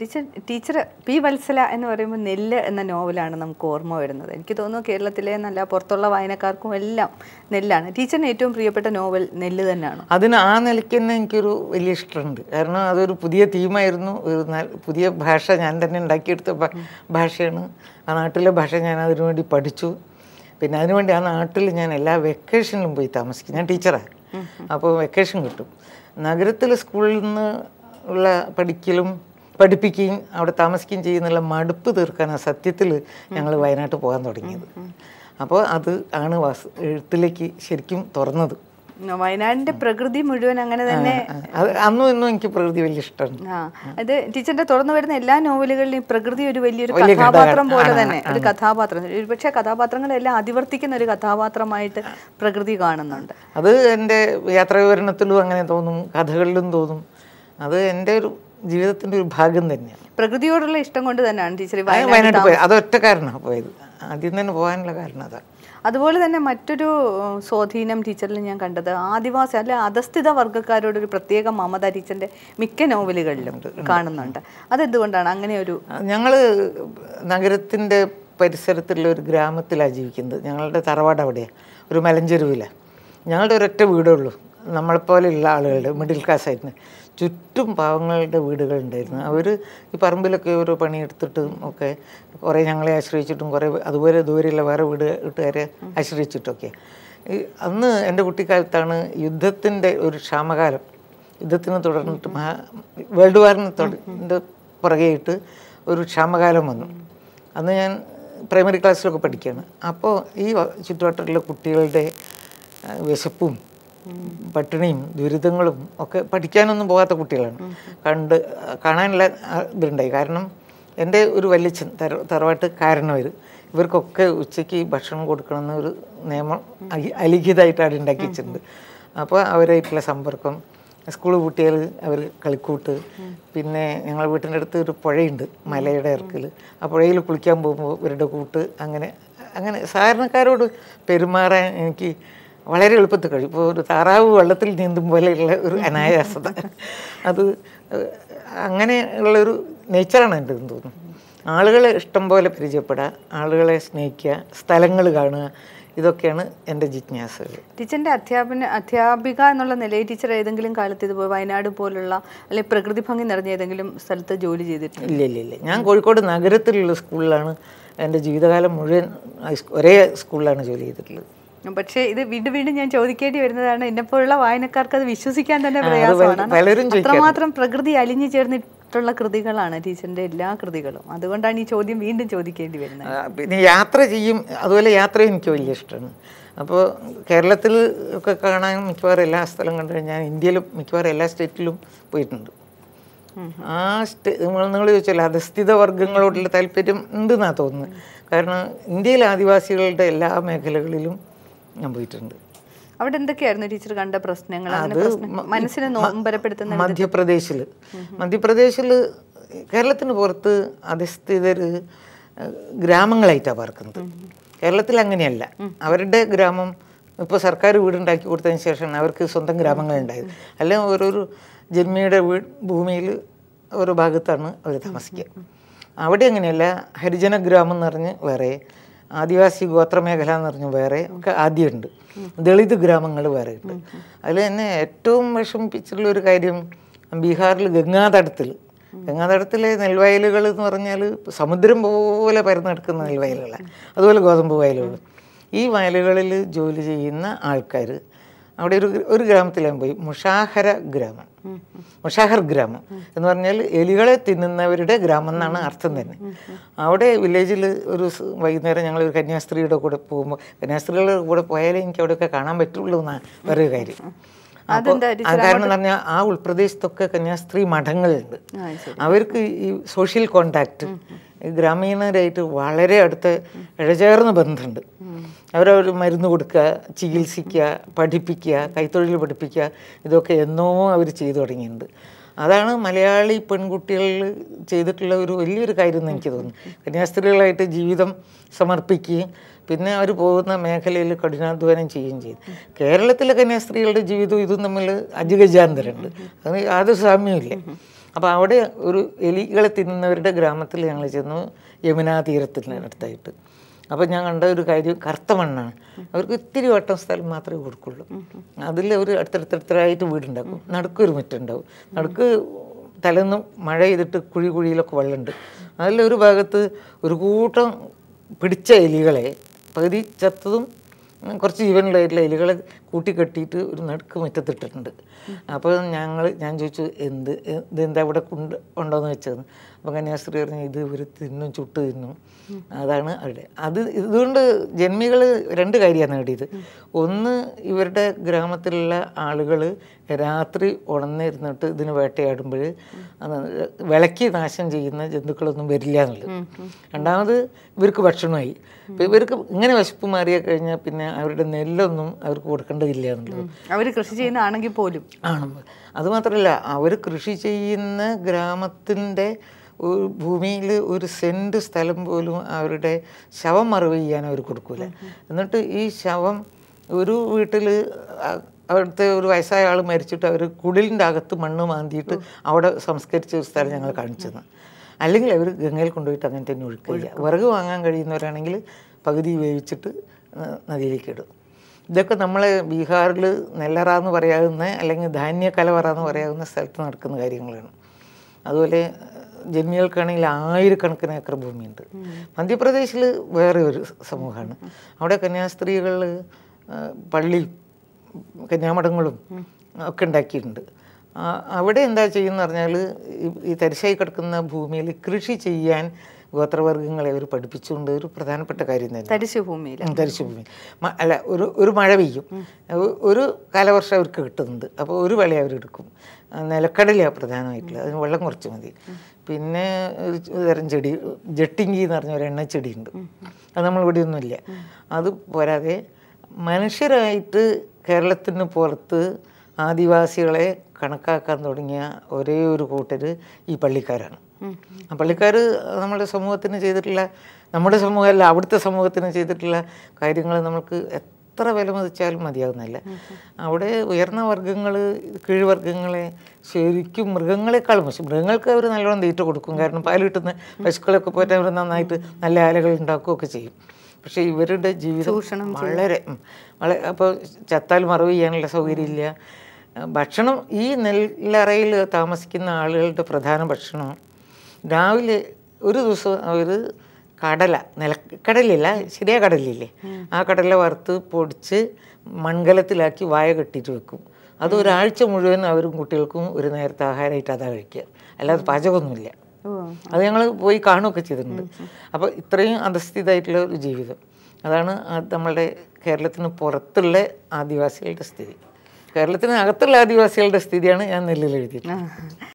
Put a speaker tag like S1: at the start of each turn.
S1: teacher teacher P Vatsala എന്ന് പറയുമ്പോൾ നെല്ല് എന്ന നോവലാണ് നമുക്ക് ഓർമ്മ വരുന്നത് എനിക്ക് തോന്നുന്നു കേരളത്തിലെ നല്ല പുറത്തുള്ള വായനക്കാർക്കും എല്ലാം നെല്ലാണ് ടീച്ചറിന് ഏറ്റവും പ്രിയപ്പെട്ട നോവൽ നെല്ല് തന്നെയാണ്
S2: അതിന് ആ നിലയ്ക്ക് തന്നെ എനിക്കൊരു വലിയ ഇഷ്ടമുണ്ട് കാരണം അതൊരു പുതിയ തീമായിരുന്നു ഒരു പുതിയ ഭാഷ ഞാൻ തന്നെ ഉണ്ടാക്കിയെടുത്ത ഭാഷയാണ് ആ നാട്ടിലെ ഭാഷ ഞാൻ അതിനുവേണ്ടി പഠിച്ചു പിന്നെ അതിനുവേണ്ടി ആ നാട്ടിൽ ഞാൻ എല്ലാ വെക്കേഷനിലും പോയി താമസിക്കും ഞാൻ ടീച്ചറാണ് അപ്പോൾ വെക്കേഷൻ കിട്ടും നഗരത്തിലെ സ്കൂളിൽ നിന്ന് ഉള്ള പഠിക്കലും പഠിപ്പിക്കുകയും അവിടെ താമസിക്കുകയും ചെയ്യുന്നുള്ള മടുപ്പ് തീർക്കാനാണ് സത്യത്തിൽ ഞങ്ങൾ വയനാട്ട് പോകാൻ തുടങ്ങിയത് അപ്പോൾ അത് ആണ് വാസ് എഴുത്തിലേക്ക് ശരിക്കും തുറന്നത്
S1: വയനാടിന്റെ പ്രകൃതി മുഴുവൻ അങ്ങനെ തന്നെ
S2: അന്നും ഇന്നും എനിക്ക് പ്രകൃതി വലിയ ഇഷ്ടമാണ്
S1: അത് ടീച്ചറിന്റെ തുറന്നു വരുന്ന എല്ലാ നോവലുകളിലും പ്രകൃതി ഒരു വലിയൊരു കഥാപാത്രം പോലെ തന്നെ ഒരു കഥാപാത്രം പക്ഷേ കഥാപാത്രങ്ങളെല്ലാം അതിവർത്തിക്കുന്ന ഒരു കഥാപാത്രമായിട്ട് പ്രകൃതി കാണുന്നുണ്ട്
S2: അത് യാത്രാ വിവരണത്തിലും അങ്ങനെ തോന്നും കഥകളിലും തോന്നും അത് എന്റെ ഒരു ജീവിതത്തിന്റെ ഒരു ഭാഗം തന്നെയാണ്
S1: പ്രകൃതിയോടുള്ള ഇഷ്ടം കൊണ്ട് തന്നെയാണ് ടീച്ചർ വയനാട്ടിൽ
S2: അതൊറ്റ കാരണമാണ് പോയത് ആദ്യം തന്നെ പോകാനുള്ള കാരണം
S1: അതാണ് അതുപോലെ തന്നെ മറ്റൊരു സ്വാധീനം ടീച്ചറിൽ ഞാൻ കണ്ടത് ആദിവാസി അല്ലെ അധസ്ഥിത വർഗ്ഗക്കാരോടൊരു ഒരു പ്രത്യേക മമത ടീച്ചറിന്റെ മിക്ക നോവലുകളിലും കാണുന്നുണ്ട് അതെന്തുകൊണ്ടാണ് അങ്ങനെ ഒരു
S2: ഞങ്ങൾ നഗരത്തിന്റെ പരിസരത്തുള്ള ഒരു ഗ്രാമത്തിലാണ് ജീവിക്കുന്നത് ഞങ്ങളുടെ തറവാട് അവിടെയാണ് ഒരു മലഞ്ചെരുവിലാണ് ഞങ്ങളുടെ ഒരൊറ്റ വീടേ ഉള്ളൂ നമ്മളെപ്പോലെയുള്ള ആളുകളുടെ മിഡിൽ ക്ലാസ് ആയിരുന്നു ചുറ്റും പാവങ്ങളുടെ വീടുകളുണ്ടായിരുന്നു അവർ ഈ പറമ്പിലൊക്കെ ഒരു പണിയെടുത്തിട്ടും ഒക്കെ കുറേ ഞങ്ങളെ ആശ്രയിച്ചിട്ടും കുറേ അതുപോലെ ദൂരെയുള്ള വേറെ വീട് വീട്ടുകാരെ ആശ്രയിച്ചിട്ടൊക്കെ അന്ന് എൻ്റെ കുട്ടിക്കാലത്താണ് യുദ്ധത്തിൻ്റെ ഒരു ക്ഷാമകാലം യുദ്ധത്തിനെ തുടർന്നിട്ട് മഹാ വേൾഡ് വാറിനെ തുടർന്ന് പുറകെയിട്ട് ഒരു ക്ഷാമകാലം വന്നു അന്ന് ഞാൻ പ്രൈമറി ക്ലാസ്സിലൊക്കെ പഠിക്കുകയാണ് അപ്പോൾ ഈ ചുറ്റുവട്ടത്തിലെ കുട്ടികളുടെ വിശപ്പും പട്ടിണിയും ദുരിതങ്ങളും ഒക്കെ പഠിക്കാനൊന്നും പോകാത്ത കുട്ടികളാണ് കണ്ട് കാണാനുള്ള ഇതുണ്ടായി കാരണം എൻ്റെ ഒരു വല്യച്ഛൻ തറ തറവാട്ട് കാരണവർ ഇവർക്കൊക്കെ ഉച്ചയ്ക്ക് ഭക്ഷണം കൊടുക്കണമെന്ന് ഒരു നിയമം അലിഖിതമായിട്ടാണ് ഉണ്ടാക്കി അപ്പോൾ അവരായിട്ടുള്ള സമ്പർക്കം സ്കൂൾ കുട്ടികൾ അവർ കളിക്കൂട്ട് പിന്നെ ഞങ്ങൾ വീട്ടിൻ്റെ അടുത്ത് ഒരു പുഴയുണ്ട് മലയുടെ ഇറക്കിൽ ആ പുഴയിൽ കുളിക്കാൻ പോകുമ്പോൾ ഇവരുടെ കൂട്ട് അങ്ങനെ അങ്ങനെ സാധാരണക്കാരോട് പെരുമാറാൻ എനിക്ക് വളരെ എളുപ്പത്തിൽ കഴിയും ഇപ്പോൾ ഒരു താറാവ് വെള്ളത്തിൽ നീന്തും പോലെയുള്ള ഒരു അനായാസത അത് അങ്ങനെയുള്ളൊരു നേച്ചറാണ് എൻ്റെ എന്ന് തോന്നുന്നു ആളുകളെ ഇഷ്ടം പോലെ പരിചയപ്പെടുക ആളുകളെ സ്നേഹിക്കുക സ്ഥലങ്ങൾ കാണുക ഇതൊക്കെയാണ് എൻ്റെ ജിജ്ഞാസകൾ
S1: ടീച്ചറിൻ്റെ അധ്യാപന അധ്യാപിക എന്നുള്ള നിലയിൽ ടീച്ചർ ഏതെങ്കിലും കാലത്ത് ഇതുപോലെ വയനാട് പോലുള്ള അല്ലെ പ്രകൃതി ഭംഗി നിറഞ്ഞ ഏതെങ്കിലും സ്ഥലത്ത് ജോലി ചെയ്തിട്ടുണ്ട് ഇല്ല
S2: ഇല്ല ഇല്ല ഞാൻ കോഴിക്കോട് നഗരത്തിലുള്ള സ്കൂളിലാണ് എൻ്റെ ജീവിതകാലം മുഴുവൻ ഒരേ സ്കൂളിലാണ് ജോലി ചെയ്തിട്ടുള്ളത്
S1: പക്ഷേ ഇത് വീണ്ടും വീണ്ടും ഞാൻ ചോദിക്കേണ്ടി വരുന്നതാണ് എന്നെപ്പോലുള്ള വായനക്കാർക്ക് അത് വിശ്വസിക്കാൻ തന്നെ പ്രയാസമാണ് അത്രമാത്രം പ്രകൃതി അലിഞ്ഞു ചേർന്നിട്ടുള്ള കൃതികളാണ് ടീച്ചറിന്റെ എല്ലാ കൃതികളും അതുകൊണ്ടാണ് ഈ ചോദ്യം വീണ്ടും ചോദിക്കേണ്ടി വരുന്നത് പിന്നെ യാത്ര ചെയ്യും അതുപോലെ യാത്ര
S2: എനിക്ക് വലിയ ഇഷ്ടമാണ് അപ്പോൾ കേരളത്തിൽ ഒക്കെ കാണാൻ മിക്കവാറും എല്ലാ സ്ഥലം കണ്ടു കഴിഞ്ഞാൽ ഇന്ത്യയിലും മിക്കവാറും എല്ലാ സ്റ്റേറ്റിലും പോയിട്ടുണ്ട് ആ സ്റ്റേ നിങ്ങൾ നിങ്ങൾ ചോദിച്ചല്ലോ അധസ്ഥിത വർഗങ്ങളോടുള്ള താല്പര്യം ഉണ്ടെന്നാണ് തോന്നുന്നത് കാരണം ഇന്ത്യയിലെ ആദിവാസികളുടെ എല്ലാ മേഖലകളിലും ഞാൻ പോയിട്ടുണ്ട്
S1: അവിടെ എന്തൊക്കെയായിരുന്നു ടീച്ചർ കണ്ട പ്രശ്നങ്ങൾ മനസ്സിനെ
S2: മധ്യപ്രദേശിൽ മധ്യപ്രദേശിൽ കേരളത്തിന് പുറത്ത് അധിഷ്ഠിതർ ഗ്രാമങ്ങളായിട്ടാണ് പാർക്കുന്നത് കേരളത്തിൽ അങ്ങനെയല്ല അവരുടെ ഗ്രാമം ഇപ്പോൾ സർക്കാർ വീടുണ്ടാക്കി കൊടുത്തതിന് ശേഷമാണ് അവർക്ക് സ്വന്തം ഗ്രാമങ്ങളുണ്ടായത് അല്ലെങ്കിൽ ഓരോരു ജന്മിയുടെ വീട് ഭൂമിയിൽ ഓരോ ഭാഗത്താണ് അവർ താമസിക്കുക അവിടെ അങ്ങനെയല്ല ഹരിജന ഗ്രാമം എന്ന് പറഞ്ഞ് വേറെ ആദിവാസി മേഖല എന്ന് പറഞ്ഞ് വേറെ ഒക്കെ ആദ്യമുണ്ട് ദളിത് ഗ്രാമങ്ങൾ വേറെ ഉണ്ട് അതിൽ തന്നെ ഏറ്റവും വിഷമിപ്പിച്ചിട്ടുള്ള ഒരു കാര്യം ബീഹാറിൽ ഗംഗാതടത്തിൽ ഗംഗാതടത്തിലെ നെൽവയലുകൾ എന്ന് പറഞ്ഞാൽ സമുദ്രം പോലെ പരന്നു കിടക്കുന്ന നെൽവയലുകളാണ് അതുപോലെ ഗോതമ്പ് വയലുകൾ ഈ വയലുകളിൽ ജോലി ചെയ്യുന്ന ആൾക്കാർ അവിടെ ഒരു ഒരു ഗ്രാമത്തിൽ പോയി മുഷാഹര ഗ്രാമം മുഷാഹർ ഗ്രാമം എന്ന് പറഞ്ഞാൽ എലികളെ തിന്നുന്നവരുടെ ഗ്രാമം എന്നാണ് അർത്ഥം തന്നെ അവിടെ വില്ലേജിൽ ഒരു വൈകുന്നേരം ഞങ്ങൾ ഒരു കന്യാസ്ത്രീയുടെ കൂടെ പോകുമ്പോൾ കന്യാസ്ത്രീകളുടെ കൂടെ പോയാലേ എനിക്ക് അവിടെയൊക്കെ കാണാൻ പറ്റുള്ളൂ എന്നാണ് വേറൊരു കാര്യം കാരണം എന്ന് പറഞ്ഞാൽ ആ ഉൾപ്രദേശത്തൊക്കെ കന്യാസ്ത്രീ മഠങ്ങളുണ്ട് അവർക്ക് ഈ സോഷ്യൽ കോണ്ടാക്ട് ഗ്രാമീണരായിട്ട് വളരെ അടുത്ത് ഇഴചേർന്ന ബന്ധമുണ്ട് അവരവർ മരുന്ന് കൊടുക്കുക ചികിത്സിക്കുക പഠിപ്പിക്കുക കൈത്തൊഴിൽ പഠിപ്പിക്കുക ഇതൊക്കെ എന്നോ അവർ ചെയ്തു തുടങ്ങിയിട്ടുണ്ട് അതാണ് മലയാളി പെൺകുട്ടികളിൽ ചെയ്തിട്ടുള്ള ഒരു വലിയൊരു കാര്യം എന്ന് എനിക്ക് തോന്നുന്നു കന്യാസ്ത്രീകളായിട്ട് ജീവിതം സമർപ്പിക്കുകയും പിന്നെ അവർ പോകുന്ന മേഖലയിൽ കഠിനാധ്വാനം ചെയ്യുകയും ചെയ്യും കേരളത്തിലെ കന്യാസ്ത്രീകളുടെ ജീവിതവും ഇതും തമ്മിൽ അജഗജാന്തരമുണ്ട് അത് യാതൊരു സാമ്യമില്ല അപ്പോൾ അവിടെ ഒരു എലികളെ തിന്നുന്നവരുടെ ഗ്രാമത്തിൽ ഞങ്ങൾ ചെന്നു യമുനാ തീരത്തിനടുത്തായിട്ട് അപ്പോൾ ഞാൻ കണ്ട ഒരു കാര്യം കറുത്ത മണ്ണാണ് അവർക്ക് ഇത്തിരി വട്ടം സ്ഥലം മാത്രമേ കൊടുക്കുള്ളൂ അതിൽ അവർ അടുത്തടുത്തടുത്തരായിട്ട് വീടുണ്ടാക്കും നടുക്ക് ഒരു മുറ്റുണ്ടാവും നടുക്ക് തലേന്ന് മഴ ചെയ്തിട്ട് കുഴി കുഴിയിലൊക്കെ വെള്ളമുണ്ട് അതിലൊരു ഭാഗത്ത് ഒരു കൂട്ടം പിടിച്ച എലികളെ പകുതി ചത്തതും കുറച്ച് ജീവനുള്ളതായിട്ടുള്ള എലികളെ കൂട്ടിക്കെട്ടിയിട്ട് ഒരു നടുക്ക് മുറ്റത്തിട്ടിട്ടുണ്ട് അപ്പോൾ ഞങ്ങൾ ഞാൻ ചോദിച്ചു എന്ത് ഇതെന്താ ഇവിടെ കൊണ്ട് ഉണ്ടോയെന്ന് വെച്ചത് അപ്പം കന്യാസ്ത്രീ പറഞ്ഞു ഇത് ഇവർ തിന്നും ചുട്ട് തിന്നും അതാണ് അവിടെ അത് ഇതുകൊണ്ട് ജന്മികൾ രണ്ട് കാര്യമാണ് നേടിയത് ഒന്ന് ഇവരുടെ ഗ്രാമത്തിലുള്ള ആളുകൾ രാത്രി ഉണർന്നിരുന്നിട്ട് ഇതിന് വേട്ടയാടുമ്പോൾ വിളക്കി നാശം ചെയ്യുന്ന ജന്തുക്കളൊന്നും വരില്ല എന്നുള്ളത് രണ്ടാമത് ഇവർക്ക് ഭക്ഷണമായി അപ്പം ഇവർക്ക് ഇങ്ങനെ വശപ്പ് മാറിയ കഴിഞ്ഞാൽ പിന്നെ അവരുടെ നെല്ലൊന്നും അവർക്ക് കൊടുക്കേണ്ടതില്ല എന്നുള്ളത്
S1: അവർ കൃഷി ചെയ്യുന്നതാണെങ്കിൽ പോലും
S2: ആണോ അതുമാത്രമല്ല അവർ കൃഷി ചെയ്യുന്ന ഗ്രാമത്തിൻ്റെ ഭൂമിയിൽ ഒരു സെൻറ്റ് സ്ഥലം പോലും അവരുടെ ശവം മറവ് ചെയ്യാൻ അവർ കൊടുക്കില്ല എന്നിട്ട് ഈ ശവം ഒരു വീട്ടിൽ അവിടുത്തെ ഒരു വയസ്സായ ആൾ മരിച്ചിട്ട് അവർ കുടിലിൻ്റെ അകത്ത് മണ്ണ് മാന്തിയിട്ട് അവിടെ സംസ്കരിച്ച ഒരു സ്ഥലം ഞങ്ങൾ കാണിച്ചത് അല്ലെങ്കിൽ അവർ ഗംഗയിൽ കൊണ്ടുപോയിട്ട് അങ്ങനെ തന്നെ ഒഴുക്കില്ല വിറക് വാങ്ങാൻ കഴിയുന്നവരാണെങ്കിൽ പകുതി വേവിച്ചിട്ട് നദിയിലേക്ക് ഇടും ഇതൊക്കെ നമ്മൾ ബീഹാറിൽ നെല്ലറ എന്ന് പറയാവുന്ന അല്ലെങ്കിൽ ധാന്യ കലവറ എന്ന് പറയാവുന്ന സ്ഥലത്ത് നടക്കുന്ന കാര്യങ്ങളാണ് അതുപോലെ ജന്മികൾക്കാണെങ്കിൽ ആയിരക്കണക്കിന് ഏക്കർ ഭൂമിയുണ്ട് മധ്യപ്രദേശിൽ വേറെ ഒരു സമൂഹമാണ് അവിടെ കന്യാസ്ത്രീകൾ പള്ളി കന്യാമഠങ്ങളും ഒക്കെ ഉണ്ടാക്കിയിട്ടുണ്ട് അവിടെ എന്താ ചെയ്യുമെന്ന് പറഞ്ഞാൽ ഈ തരിശായി കിടക്കുന്ന ഭൂമിയിൽ കൃഷി ചെയ്യാൻ ഗോത്രവർഗ്ഗങ്ങളെ അവർ പഠിപ്പിച്ചുകൊണ്ട് ഒരു പ്രധാനപ്പെട്ട കാര്യം തന്നെ തരിശുഭൂമി തരിശുഭൂമി അല്ല ഒരു ഒരു മഴ പെയ്യും ഒരു കാലവർഷം അവർക്ക് കിട്ടുന്നുണ്ട് അപ്പോൾ ഒരു വിള അവരെടുക്കും നിലക്കടലാണ് പ്രധാനമായിട്ടുള്ളത് അതിന് വെള്ളം കുറച്ച് മതി പിന്നെ ഒരു തരം ചെടി ജട്ടിങ്കി എന്ന് പറഞ്ഞ ഒരു എണ്ണച്ചെടിയുണ്ട് അത് നമ്മളിവിടെ ഒന്നുമില്ല അത് പോരാതെ മനുഷ്യരായിട്ട് കേരളത്തിന് പുറത്ത് ആദിവാസികളെ കണക്കാക്കാൻ തുടങ്ങിയ ഒരേ ഒരു കൂട്ടർ ഈ പള്ളിക്കാരാണ് പള്ളിക്കാർ നമ്മുടെ സമൂഹത്തിന് ചെയ്തിട്ടുള്ള നമ്മുടെ സമൂഹമല്ല അവിടുത്തെ സമൂഹത്തിന് ചെയ്തിട്ടുള്ള കാര്യങ്ങൾ നമുക്ക് എത്ര വില മതിച്ചാലും മതിയാകുന്നില്ല അവിടെ ഉയർന്ന വർഗങ്ങൾ കീഴ്വർഗ്ഗങ്ങളെ ശരിക്കും മൃഗങ്ങളെക്കാളും പക്ഷെ മൃഗങ്ങൾക്ക് അവർ നല്ലോണം തീറ്റ കൊടുക്കും കാരണം പാൽ കിട്ടുന്ന പശുക്കളൊക്കെ പോയിട്ട് അവർ നന്നായിട്ട് നല്ല ആലകൾ ഉണ്ടാക്കുകയൊക്കെ ചെയ്യും പക്ഷെ ഇവരുടെ ജീവിതം വളരെ വളരെ അപ്പോൾ ചത്താൽ മറവ് ചെയ്യാനുള്ള സൗകര്യമില്ല ഭക്ഷണം ഈ നെല്ലറയിൽ താമസിക്കുന്ന ആളുകളുടെ പ്രധാന ഭക്ഷണം രാവിലെ ഒരു ദിവസം അവർ കടല നില കടലില്ല ശരിയാ കടലില്ലേ ആ കടല വറുത്ത് പൊടിച്ച് മൺകലത്തിലാക്കി വായ കെട്ടിയിട്ട് വെക്കും അത് ഒരാഴ്ച മുഴുവൻ അവരും കുട്ടികൾക്കും ഒരു നേരത്തെ ആഹാരമായിട്ട് അതാ കഴിക്കുക അല്ലാതെ പാചകമൊന്നുമില്ല അത് ഞങ്ങൾ പോയി കാണുകയൊക്കെ ചെയ്തിട്ടുണ്ട് അപ്പോൾ ഇത്രയും അധസ്ഥിതായിട്ടുള്ള ഒരു ജീവിതം അതാണ് നമ്മളുടെ കേരളത്തിന് പുറത്തുള്ള ആദിവാസികളുടെ സ്ഥിതി കേരളത്തിന് അകത്തുള്ള ആദിവാസികളുടെ സ്ഥിതിയാണ് ഞാൻ നെല്ലിൽ എഴുതിയിട്ടുള്ളത്